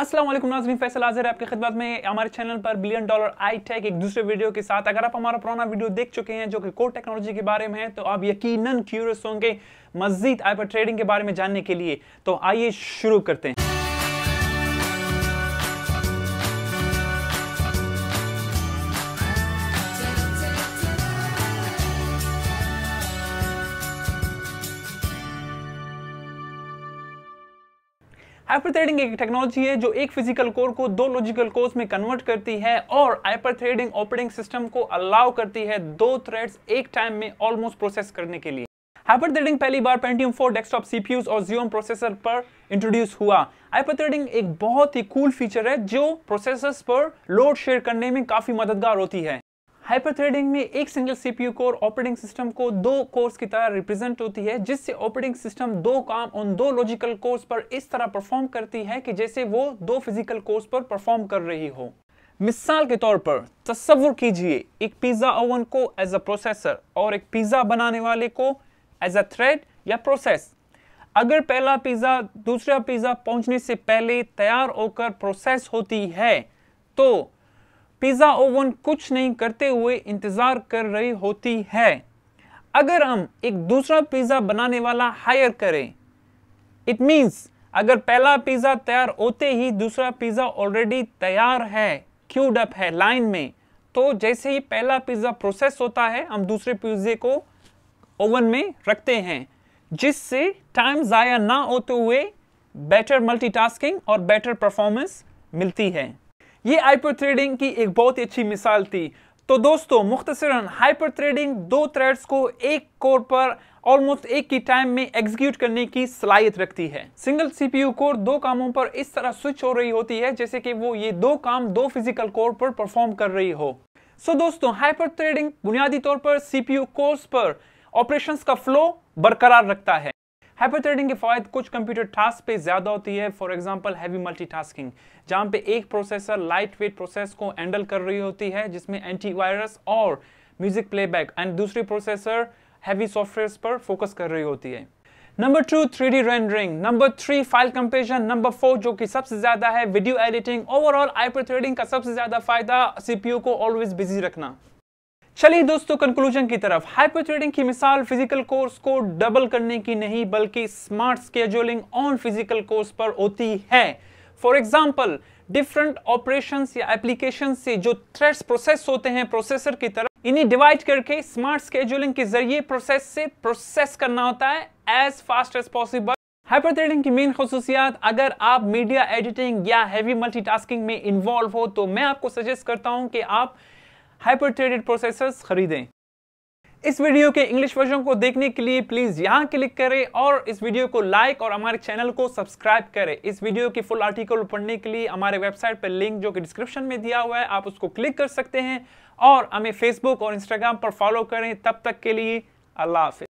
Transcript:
असलम नाजरीन फैसल हाजिर आपकी खिदमत में हमारे चैनल पर बिलियन डॉलर आई टेक एक दूसरे वीडियो के साथ अगर आप हमारा पुराना वीडियो देख चुके हैं जो कि कोर टेक्नोलॉजी के बारे में है तो आप यकीनन क्यूरियस होंगे मजीद आई पर ट्रेडिंग के बारे में जानने के लिए तो आइए शुरू करते हैं हाइपर थ्रेडिंग एक टेक्नोलॉजी है जो एक फिजिकल कोर को दो लॉजिकल कोर्स में कन्वर्ट करती है और हाइपर थ्रेडिंग ऑपरेटिंग सिस्टम को अलाउ करती है दो थ्रेड्स एक टाइम में ऑलमोस्ट प्रोसेस करने के लिए हाइपर थ्रेडिंग पहली बार पेंटियम फोर डेस्कटॉप सीपीयूज और जियोम प्रोसेसर पर इंट्रोड्यूस हुआ हाइपर थ्रेडिंग एक बहुत ही कूल फीचर है जो प्रोसेसर पर लोड शेयर करने में काफी मददगार होती है हाइपर थ्रेडिंग में एक single CPU core operating system को दो कोर्स की तरह रिप्रेजेंट होती है जिससे ऑपरेटिंग सिस्टम दो काम उन दो लॉजिकल कोर्स पर इस तरह परफॉर्म करती है कि जैसे वो दो फिजिकल कोर्स पर परफॉर्म कर रही हो मिसाल के तौर पर तस्वुर कीजिए एक पिज़्ज़ा ओवन को एज अ प्रोसेसर और एक पिज़्ज़ा बनाने वाले को एज अ थ्रेड या प्रोसेस अगर पहला पिज़्ज़ा दूसरा पिज़्ज़ा पहुंचने से पहले तैयार होकर प्रोसेस होती है तो पिज़्ज़ा ओवन कुछ नहीं करते हुए इंतज़ार कर रही होती है अगर हम एक दूसरा पिज़्ज़ा बनाने वाला हायर करें इट मीन्स अगर पहला पिज़्ज़ा तैयार होते ही दूसरा पिज़्ज़ा ऑलरेडी तैयार है क्यूड अप है लाइन में तो जैसे ही पहला पिज़्ज़ा प्रोसेस होता है हम दूसरे पिज़्ज़े को ओवन में रखते हैं जिससे टाइम ज़ाया ना होते हुए बेटर मल्टीटास्किंग और बेटर परफॉर्मेंस मिलती है ये हाइपर थ्रेडिंग की एक बहुत ही अच्छी मिसाल थी तो दोस्तों मुख्तर हाइपर थ्रेडिंग दो थ्रेड्स को एक कोर पर ऑलमोस्ट एक ही टाइम में एग्जीक्यूट करने की सलाहियत रखती है सिंगल सीपीयू कोर दो कामों पर इस तरह स्विच हो रही होती है जैसे कि वो ये दो काम दो फिजिकल कोर पर परफॉर्म कर रही हो सो so दोस्तों हाइपर थ्रेडिंग बुनियादी तौर पर सीपीयू कोर्स पर ऑपरेशंस का फ्लो बरकरार रखता है हाइपरथ्रेडिंग के फायदे कुछ कंप्यूटर टास्क पे ज़्यादा होती है फॉर एग्जांपल हैवी मल्टीटास्किंग जहां पे एक प्रोसेसर लाइट वेट प्रोसेस को हैंडल कर रही होती है जिसमें एंटीवायरस और म्यूजिक प्लेबैक एंड दूसरी प्रोसेसर हैवी सॉफ्टवेयर पर फोकस कर रही होती है number two three D rendering number three file comparison number four जो कि सबसे ज्यादा है video editing overall hyperthreading का सबसे ज्यादा फायदा सीपीयू को ऑलवेज बिजी रखना चलिए दोस्तों कंक्लूजन की तरफ हाइपर थ्रेडिंग की मिसाल फिजिकल कोर्स को डबल करने की नहीं बल्कि smart scheduling on physical cores पर होती है फॉर एग्जाम्पल डिफरेंट ऑपरेशन या एप्लीकेशन से जो थ्रेड्स प्रोसेस होते हैं प्रोसेसर की तरफ इन्हें डिवाइड करके स्मार्ट स्केजुअलिंग के जरिए प्रोसेस से प्रोसेस करना होता है as fast as possible hyperthreading की मेन खसूसियात अगर आप मीडिया एडिटिंग या हैवी मल्टीटास्किंग में इन्वॉल्व हो तो मैं आपको सजेस्ट करता हूं कि आप हाइपर थ्रेडेड प्रोसेसर्स खरीदें इस वीडियो के इंग्लिश वर्जन को देखने के लिए प्लीज़ यहाँ क्लिक करें और इस वीडियो को लाइक और हमारे चैनल को सब्सक्राइब करें इस वीडियो की फुल आर्टिकल पढ़ने के लिए हमारे वेबसाइट पर लिंक जो कि डिस्क्रिप्शन में दिया हुआ है आप उसको क्लिक कर सकते हैं और हमें फेसबुक और इंस्टाग्राम पर फॉलो करें तब तक के लिए अल्लाह हाफि